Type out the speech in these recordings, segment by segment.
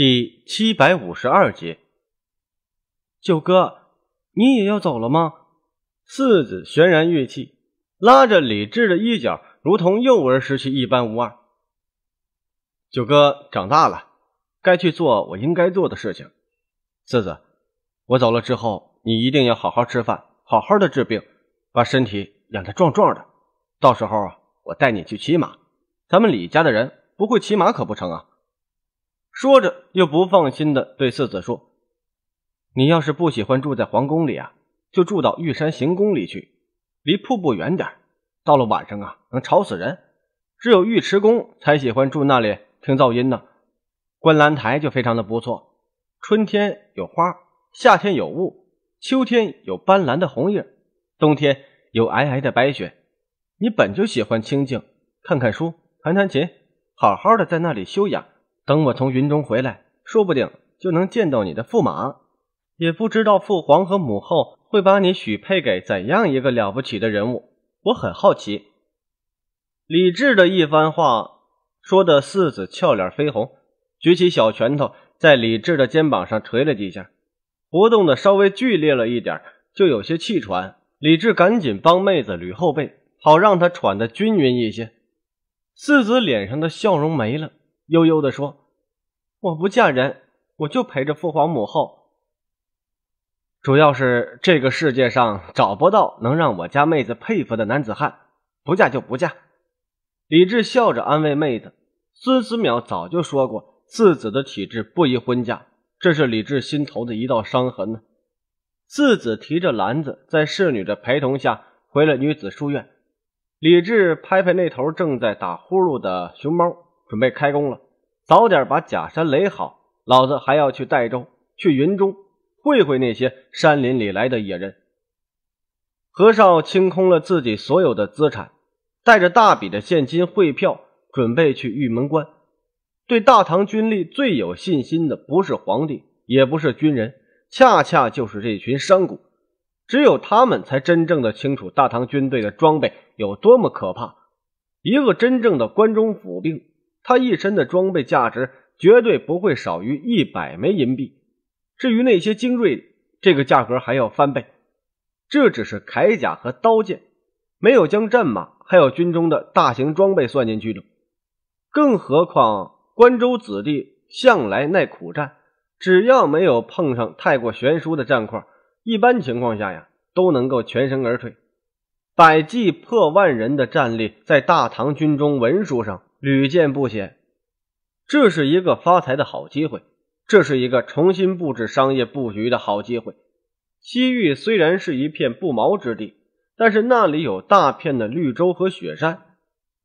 第七百五十二节，九哥，你也要走了吗？四子泫然欲泣，拉着李治的衣角，如同幼儿时期一般无二。九哥长大了，该去做我应该做的事情。四子，我走了之后，你一定要好好吃饭，好好的治病，把身体养得壮壮的。到时候我带你去骑马，咱们李家的人不会骑马可不成啊。说着，又不放心的对四子说：“你要是不喜欢住在皇宫里啊，就住到玉山行宫里去，离瀑布远点。到了晚上啊，能吵死人。只有尉迟恭才喜欢住那里听噪音呢。观澜台就非常的不错，春天有花，夏天有雾，秋天有斑斓的红叶，冬天有皑皑的白雪。你本就喜欢清静，看看书，弹弹琴，好好的在那里修养。”等我从云中回来，说不定就能见到你的驸马。也不知道父皇和母后会把你许配给怎样一个了不起的人物，我很好奇。李治的一番话说的四子俏脸绯红，举起小拳头在李治的肩膀上捶了几下，活动的稍微剧烈了一点，就有些气喘。李治赶紧帮妹子捋后背，好让她喘得均匀一些。四子脸上的笑容没了。悠悠地说：“我不嫁人，我就陪着父皇母后。主要是这个世界上找不到能让我家妹子佩服的男子汉，不嫁就不嫁。”李治笑着安慰妹子。孙思邈早就说过，次子的体质不宜婚嫁，这是李治心头的一道伤痕呢。次子提着篮子，在侍女的陪同下回了女子书院。李治拍拍那头正在打呼噜的熊猫。准备开工了，早点把假山垒好。老子还要去代州、去云中，会会那些山林里来的野人。何少清空了自己所有的资产，带着大笔的现金、汇票，准备去玉门关。对大唐军力最有信心的，不是皇帝，也不是军人，恰恰就是这群山谷。只有他们才真正的清楚，大唐军队的装备有多么可怕。一个真正的关中府兵。他一身的装备价值绝对不会少于一百枚银币，至于那些精锐，这个价格还要翻倍。这只是铠甲和刀剑，没有将战马还有军中的大型装备算进去的。更何况关州子弟向来耐苦战，只要没有碰上太过悬殊的战况，一般情况下呀都能够全身而退。百计破万人的战力，在大唐军中文书上。屡见不鲜，这是一个发财的好机会，这是一个重新布置商业布局的好机会。西域虽然是一片不毛之地，但是那里有大片的绿洲和雪山。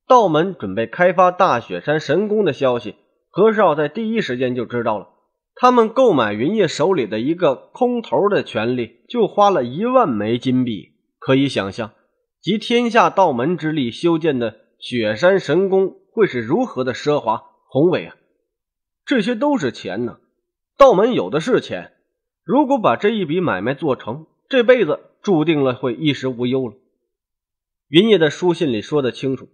道门准备开发大雪山神宫的消息，何少在第一时间就知道了。他们购买云烨手里的一个空头的权利，就花了一万枚金币。可以想象，集天下道门之力修建的雪山神宫。会是如何的奢华宏伟啊！这些都是钱呢，道门有的是钱。如果把这一笔买卖做成，这辈子注定了会衣食无忧了。云爷的书信里说的清楚，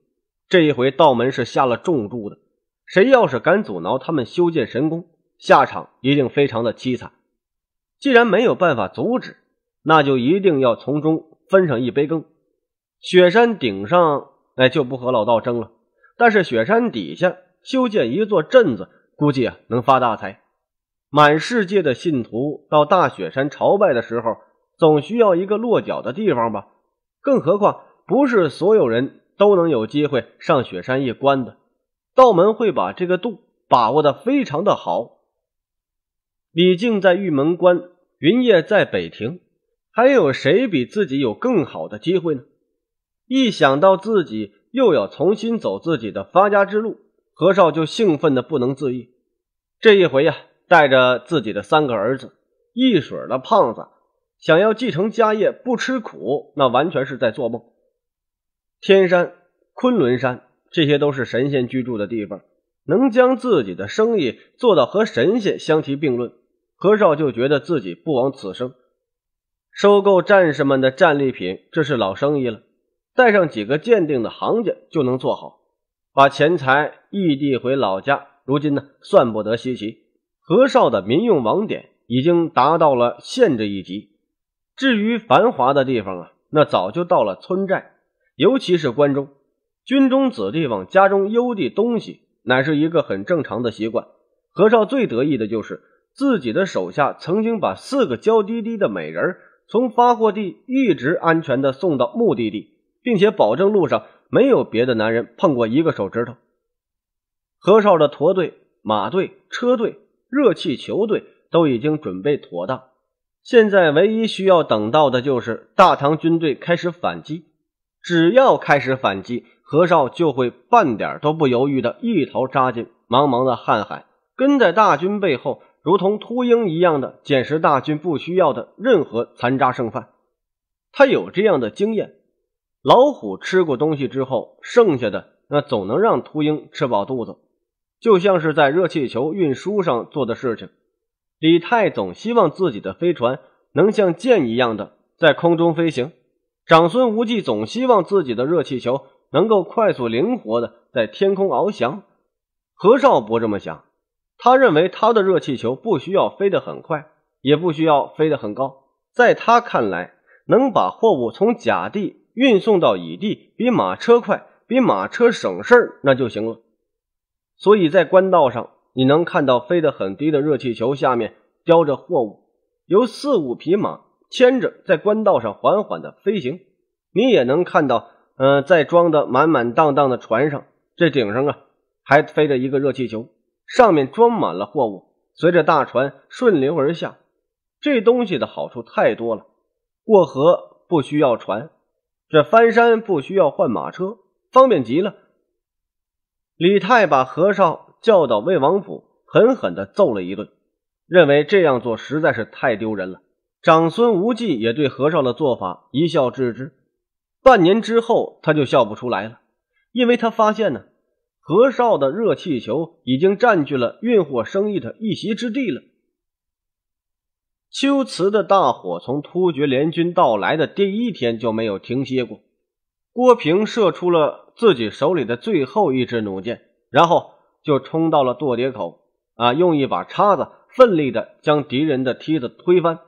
这一回道门是下了重注的，谁要是敢阻挠他们修建神宫，下场一定非常的凄惨。既然没有办法阻止，那就一定要从中分上一杯羹。雪山顶上，哎，就不和老道争了。但是雪山底下修建一座镇子，估计啊能发大财。满世界的信徒到大雪山朝拜的时候，总需要一个落脚的地方吧？更何况不是所有人都能有机会上雪山一观的。道门会把这个度把握的非常的好。李靖在玉门关，云烨在北庭，还有谁比自己有更好的机会呢？一想到自己。又要重新走自己的发家之路，何少就兴奋的不能自已。这一回呀，带着自己的三个儿子，一水的胖子，想要继承家业不吃苦，那完全是在做梦。天山、昆仑山，这些都是神仙居住的地方，能将自己的生意做到和神仙相提并论，何少就觉得自己不枉此生。收购战士们的战利品，这是老生意了。带上几个鉴定的行家就能做好，把钱财异地回老家，如今呢算不得稀奇。何少的民用网点已经达到了县这一级，至于繁华的地方啊，那早就到了村寨。尤其是关中，军中子弟往家中邮递东西，乃是一个很正常的习惯。何少最得意的就是自己的手下曾经把四个娇滴滴的美人从发货地一直安全的送到目的地。并且保证路上没有别的男人碰过一个手指头。何少的驼队、马队、车队、热气球队都已经准备妥当，现在唯一需要等到的就是大唐军队开始反击。只要开始反击，何少就会半点都不犹豫地一头扎进茫茫的瀚海，跟在大军背后，如同秃鹰一样的捡拾大军不需要的任何残渣剩饭。他有这样的经验。老虎吃过东西之后，剩下的那总能让秃鹰吃饱肚子，就像是在热气球运输上做的事情。李泰总希望自己的飞船能像箭一样的在空中飞行，长孙无忌总希望自己的热气球能够快速灵活的在天空翱翔。何少不这么想，他认为他的热气球不需要飞得很快，也不需要飞得很高，在他看来，能把货物从甲地。运送到乙地比马车快，比马车省事儿，那就行了。所以在官道上，你能看到飞得很低的热气球，下面叼着货物，由四五匹马牵着，在官道上缓缓的飞行。你也能看到，嗯，在装的满满当当的船上，这顶上啊，还飞着一个热气球，上面装满了货物，随着大船顺流而下。这东西的好处太多了，过河不需要船。这翻山不需要换马车，方便极了。李泰把何少叫到魏王府，狠狠的揍了一顿，认为这样做实在是太丢人了。长孙无忌也对何少的做法一笑置之。半年之后，他就笑不出来了，因为他发现呢，何少的热气球已经占据了运货生意的一席之地了。秋瓷的大火从突厥联军到来的第一天就没有停歇过。郭平射出了自己手里的最后一支弩箭，然后就冲到了垛叠口，啊，用一把叉子奋力地将敌人的梯子推翻，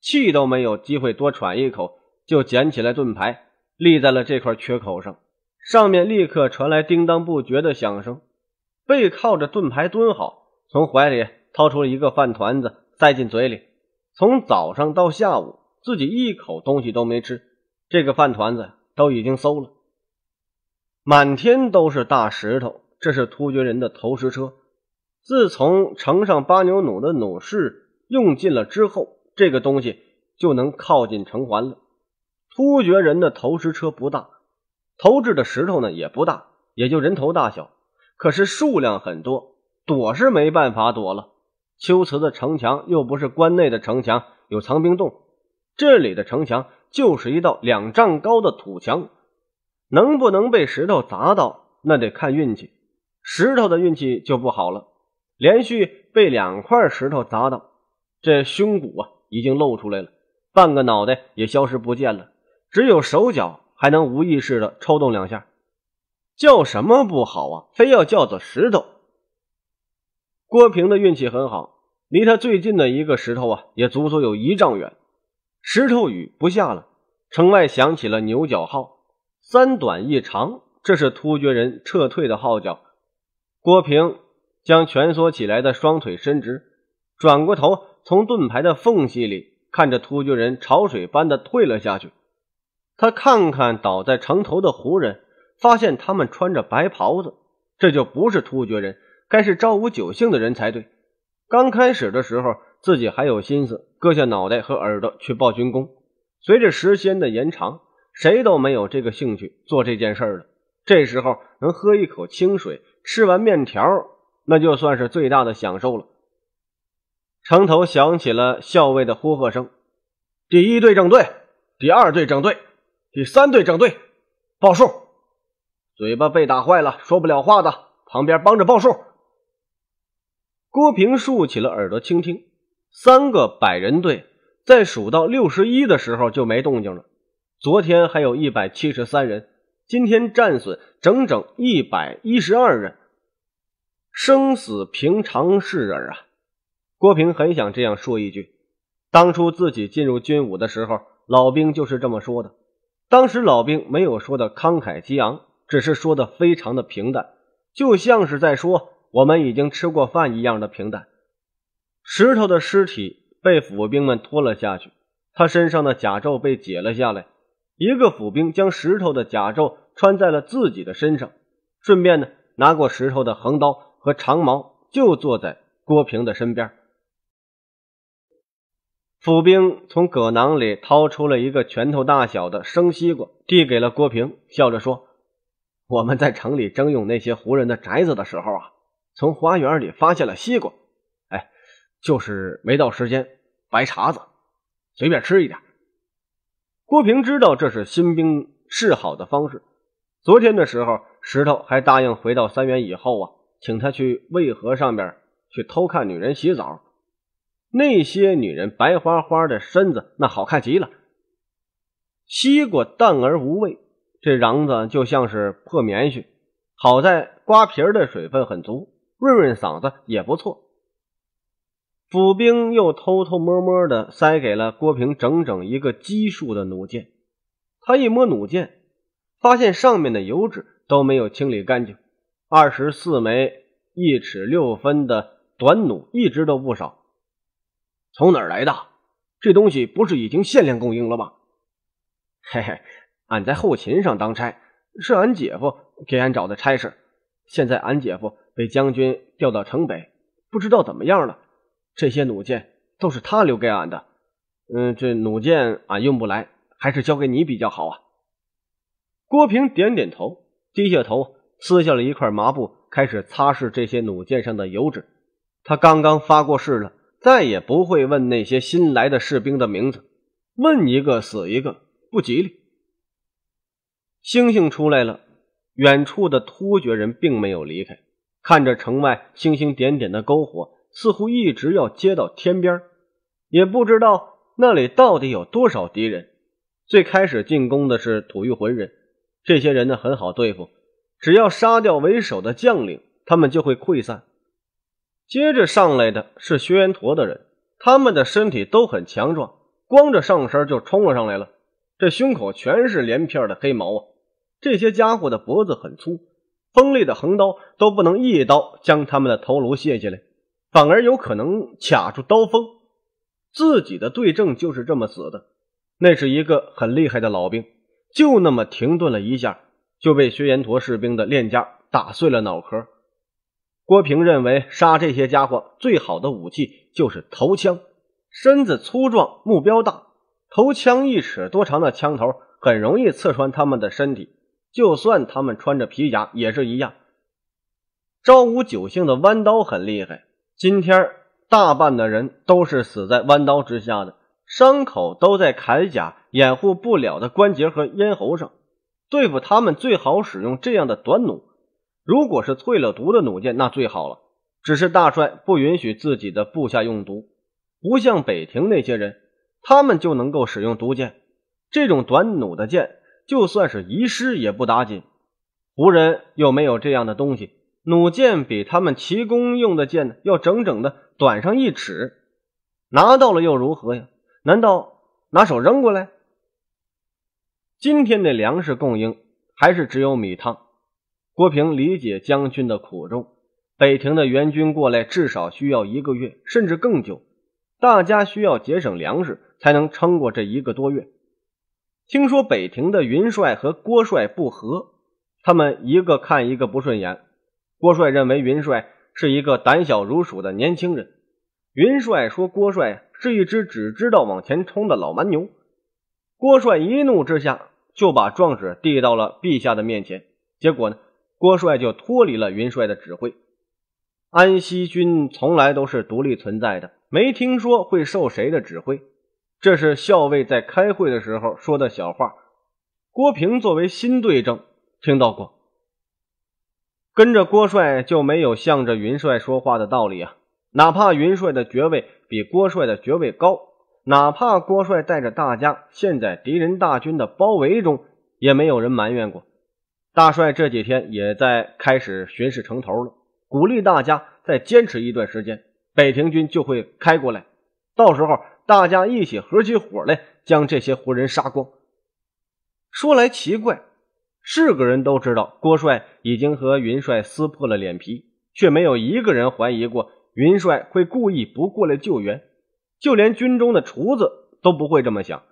气都没有机会多喘一口，就捡起来盾牌立在了这块缺口上，上面立刻传来叮当不绝的响声。背靠着盾牌蹲好，从怀里掏出了一个饭团子，塞进嘴里。从早上到下午，自己一口东西都没吃，这个饭团子都已经馊了。满天都是大石头，这是突厥人的投石车。自从乘上巴牛弩的弩士用尽了之后，这个东西就能靠近城环了。突厥人的投石车不大，投掷的石头呢也不大，也就人头大小，可是数量很多，躲是没办法躲了。秋瓷的城墙又不是关内的城墙，有藏兵洞。这里的城墙就是一道两丈高的土墙，能不能被石头砸到，那得看运气。石头的运气就不好了，连续被两块石头砸到，这胸骨啊已经露出来了，半个脑袋也消失不见了，只有手脚还能无意识的抽动两下。叫什么不好啊，非要叫做石头。郭平的运气很好，离他最近的一个石头啊，也足足有一丈远。石头雨不下了，城外响起了牛角号，三短一长，这是突厥人撤退的号角。郭平将蜷缩起来的双腿伸直，转过头，从盾牌的缝隙里看着突厥人潮水般的退了下去。他看看倒在城头的胡人，发现他们穿着白袍子，这就不是突厥人。该是朝无九姓的人才对。刚开始的时候，自己还有心思割下脑袋和耳朵去报军功。随着时间的延长，谁都没有这个兴趣做这件事了。这时候能喝一口清水，吃完面条，那就算是最大的享受了。城头响起了校尉的呼喝声：“第一队整队，第二队整队，第三队整队，报数！嘴巴被打坏了说不了话的，旁边帮着报数。”郭平竖起了耳朵倾听，三个百人队在数到六十一的时候就没动静了。昨天还有一百七十三人，今天战损整整一百一十二人，生死平常事耳啊！郭平很想这样说一句，当初自己进入军伍的时候，老兵就是这么说的。当时老兵没有说的慷慨激昂，只是说的非常的平淡，就像是在说。我们已经吃过饭一样的平淡。石头的尸体被府兵们拖了下去，他身上的甲胄被解了下来。一个府兵将石头的甲胄穿在了自己的身上，顺便呢拿过石头的横刀和长矛，就坐在郭平的身边。府兵从葛囊里掏出了一个拳头大小的生西瓜，递给了郭平，笑着说：“我们在城里征用那些胡人的宅子的时候啊。”从花园里发现了西瓜，哎，就是没到时间，白茬子，随便吃一点。郭平知道这是新兵示好的方式。昨天的时候，石头还答应回到三原以后啊，请他去渭河上面去偷看女人洗澡。那些女人白花花的身子，那好看极了。西瓜淡而无味，这瓤子就像是破棉絮，好在瓜皮的水分很足。润润嗓子也不错。府兵又偷偷摸摸的塞给了郭平整整一个基数的弩箭。他一摸弩箭，发现上面的油脂都没有清理干净。二十四枚一尺六分的短弩一直都不少。从哪儿来的？这东西不是已经限量供应了吗？嘿嘿，俺在后勤上当差，是俺姐夫给俺找的差事。现在俺姐夫。被将军调到城北，不知道怎么样了。这些弩箭都是他留给俺的。嗯，这弩箭俺用不来，还是交给你比较好啊。郭平点点头，低下头，撕下了一块麻布，开始擦拭这些弩箭上的油脂。他刚刚发过誓了，再也不会问那些新来的士兵的名字，问一个死一个，不吉利。星星出来了，远处的突厥人并没有离开。看着城外星星点点的篝火，似乎一直要接到天边也不知道那里到底有多少敌人。最开始进攻的是吐谷浑人，这些人呢很好对付，只要杀掉为首的将领，他们就会溃散。接着上来的，是薛延陀的人，他们的身体都很强壮，光着上身就冲了上来了，这胸口全是连片的黑毛啊！这些家伙的脖子很粗。锋利的横刀都不能一刀将他们的头颅卸下来，反而有可能卡住刀锋。自己的对证就是这么死的。那是一个很厉害的老兵，就那么停顿了一下，就被薛延陀士兵的链枷打碎了脑壳。郭平认为杀这些家伙最好的武器就是头枪，身子粗壮，目标大，头枪一尺多长的枪头很容易刺穿他们的身体。就算他们穿着皮甲也是一样。昭武九姓的弯刀很厉害，今天大半的人都是死在弯刀之下的，伤口都在铠甲掩护不了的关节和咽喉上。对付他们最好使用这样的短弩，如果是淬了毒的弩箭那最好了。只是大帅不允许自己的部下用毒，不像北庭那些人，他们就能够使用毒箭。这种短弩的箭。就算是遗失也不打紧，胡人又没有这样的东西。弩箭比他们骑弓用的箭呢要整整的短上一尺。拿到了又如何呀？难道拿手扔过来？今天的粮食供应还是只有米汤。郭平理解将军的苦衷，北庭的援军过来至少需要一个月，甚至更久。大家需要节省粮食，才能撑过这一个多月。听说北庭的云帅和郭帅不和，他们一个看一个不顺眼。郭帅认为云帅是一个胆小如鼠的年轻人，云帅说郭帅是一只只知道往前冲的老蛮牛。郭帅一怒之下就把状纸递到了陛下的面前，结果呢，郭帅就脱离了云帅的指挥。安西军从来都是独立存在的，没听说会受谁的指挥。这是校尉在开会的时候说的小话，郭平作为新队正听到过。跟着郭帅就没有向着云帅说话的道理啊！哪怕云帅的爵位比郭帅的爵位高，哪怕郭帅带着大家陷在敌人大军的包围中，也没有人埋怨过。大帅这几天也在开始巡视城头了，鼓励大家再坚持一段时间，北平军就会开过来，到时候。大家一起合起伙来，将这些胡人杀光。说来奇怪，是个人都知道郭帅已经和云帅撕破了脸皮，却没有一个人怀疑过云帅会故意不过来救援，就连军中的厨子都不会这么想。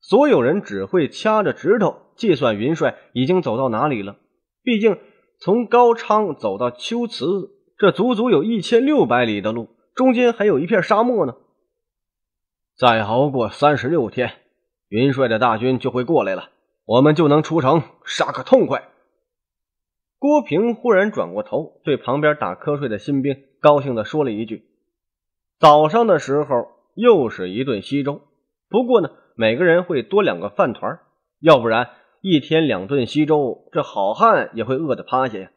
所有人只会掐着指头计算云帅已经走到哪里了。毕竟从高昌走到秋瓷，这足足有一千六百里的路，中间还有一片沙漠呢。再熬过三十六天，云帅的大军就会过来了，我们就能出城杀个痛快。郭平忽然转过头，对旁边打瞌睡的新兵高兴地说了一句：“早上的时候又是一顿稀粥，不过呢，每个人会多两个饭团，要不然一天两顿稀粥，这好汉也会饿得趴下呀。”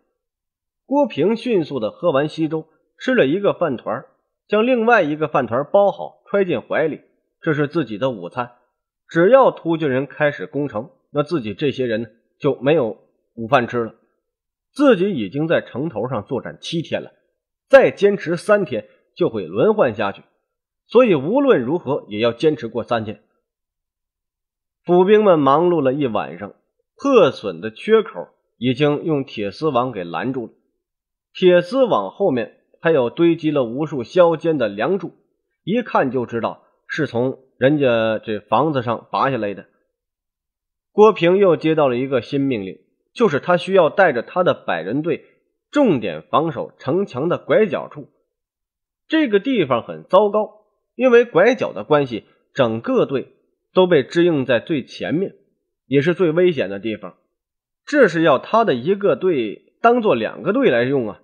郭平迅速地喝完稀粥，吃了一个饭团，将另外一个饭团包好揣进怀里。这是自己的午餐，只要突厥人开始攻城，那自己这些人呢就没有午饭吃了。自己已经在城头上作战七天了，再坚持三天就会轮换下去，所以无论如何也要坚持过三天。府兵们忙碌了一晚上，破损的缺口已经用铁丝网给拦住了，铁丝网后面还有堆积了无数削尖的梁柱，一看就知道。是从人家这房子上拔下来的。郭平又接到了一个新命令，就是他需要带着他的百人队重点防守城墙的拐角处。这个地方很糟糕，因为拐角的关系，整个队都被支应在最前面，也是最危险的地方。这是要他的一个队当做两个队来用啊！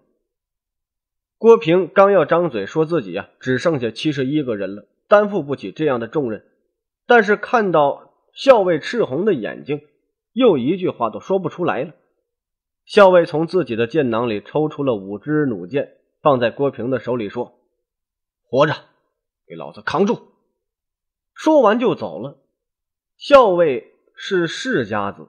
郭平刚要张嘴说自己啊，只剩下七十一个人了。担负不起这样的重任，但是看到校尉赤红的眼睛，又一句话都说不出来了。校尉从自己的剑囊里抽出了五支弩箭，放在郭平的手里，说：“活着，给老子扛住！”说完就走了。校尉是世家子，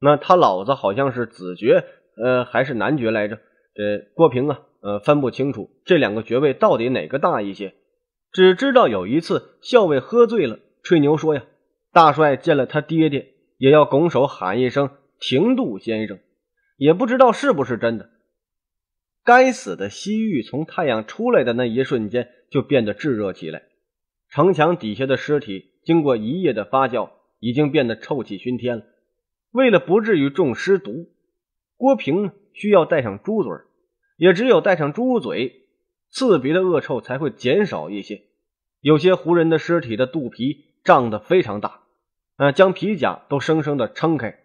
那他老子好像是子爵，呃，还是男爵来着？这郭平啊，呃，分不清楚这两个爵位到底哪个大一些。只知道有一次，校尉喝醉了，吹牛说呀：“大帅见了他爹爹，也要拱手喊一声‘停渡先生’。”也不知道是不是真的。该死的西域，从太阳出来的那一瞬间就变得炙热起来。城墙底下的尸体，经过一夜的发酵，已经变得臭气熏天了。为了不至于中尸毒，郭平需要带上猪嘴也只有带上猪嘴。刺鼻的恶臭才会减少一些，有些胡人的尸体的肚皮胀得非常大，嗯，将皮甲都生生的撑开。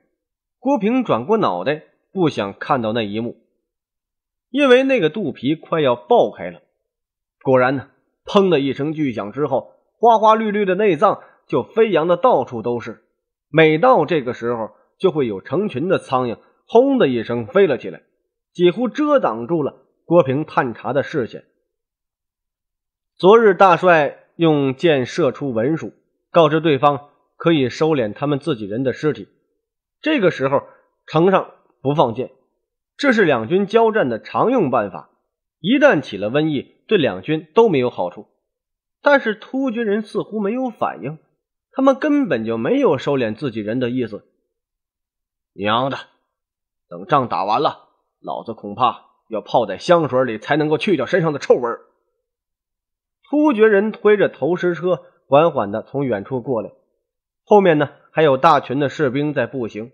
郭平转过脑袋，不想看到那一幕，因为那个肚皮快要爆开了。果然呢，砰的一声巨响之后，花花绿绿的内脏就飞扬的到处都是。每到这个时候，就会有成群的苍蝇，轰的一声飞了起来，几乎遮挡住了郭平探查的视线。昨日大帅用箭射出文书，告知对方可以收敛他们自己人的尸体。这个时候城上不放箭，这是两军交战的常用办法。一旦起了瘟疫，对两军都没有好处。但是突厥人似乎没有反应，他们根本就没有收敛自己人的意思。娘的！等仗打完了，老子恐怕要泡在香水里才能够去掉身上的臭味儿。突厥人推着投石车缓缓地从远处过来，后面呢还有大群的士兵在步行。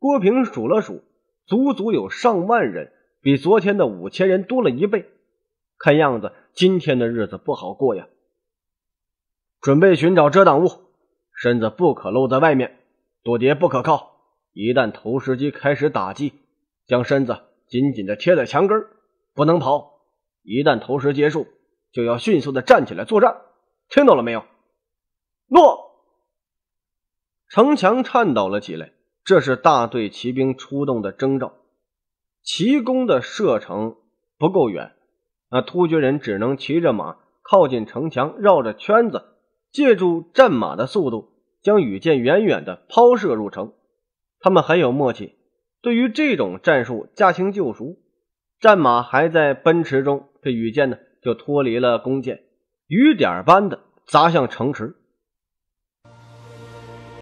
郭平数了数，足足有上万人，比昨天的五千人多了一倍。看样子今天的日子不好过呀！准备寻找遮挡物，身子不可露在外面，躲敌不可靠。一旦投石机开始打击，将身子紧紧地贴在墙根，不能跑。一旦投石结束。就要迅速的站起来作战，听懂了没有？诺，城墙颤抖了起来，这是大队骑兵出动的征兆。骑弓的射程不够远，那突厥人只能骑着马靠近城墙，绕着圈子，借助战马的速度，将羽箭远远的抛射入城。他们很有默契，对于这种战术驾轻就熟。战马还在奔驰中，这羽箭呢？就脱离了弓箭，雨点般的砸向城池。